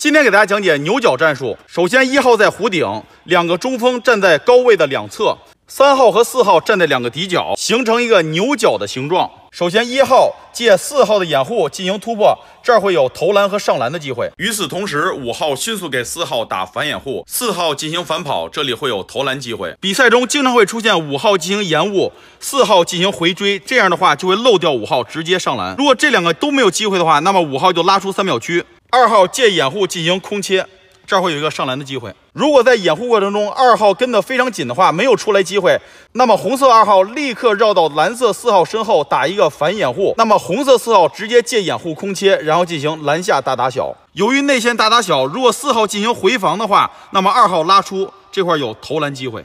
今天给大家讲解牛角战术。首先，一号在弧顶，两个中锋站在高位的两侧，三号和四号站在两个底角，形成一个牛角的形状。首先，一号借四号的掩护进行突破，这儿会有投篮和上篮的机会。与此同时，五号迅速给四号打反掩护，四号进行反跑，这里会有投篮机会。比赛中经常会出现五号进行延误，四号进行回追，这样的话就会漏掉五号直接上篮。如果这两个都没有机会的话，那么五号就拉出三秒区。二号借掩护进行空切，这会有一个上篮的机会。如果在掩护过程中，二号跟的非常紧的话，没有出来机会，那么红色二号立刻绕到蓝色四号身后打一个反掩护，那么红色四号直接借掩护空切，然后进行篮下大打小。由于内线大打小，如果四号进行回防的话，那么二号拉出这块有投篮机会。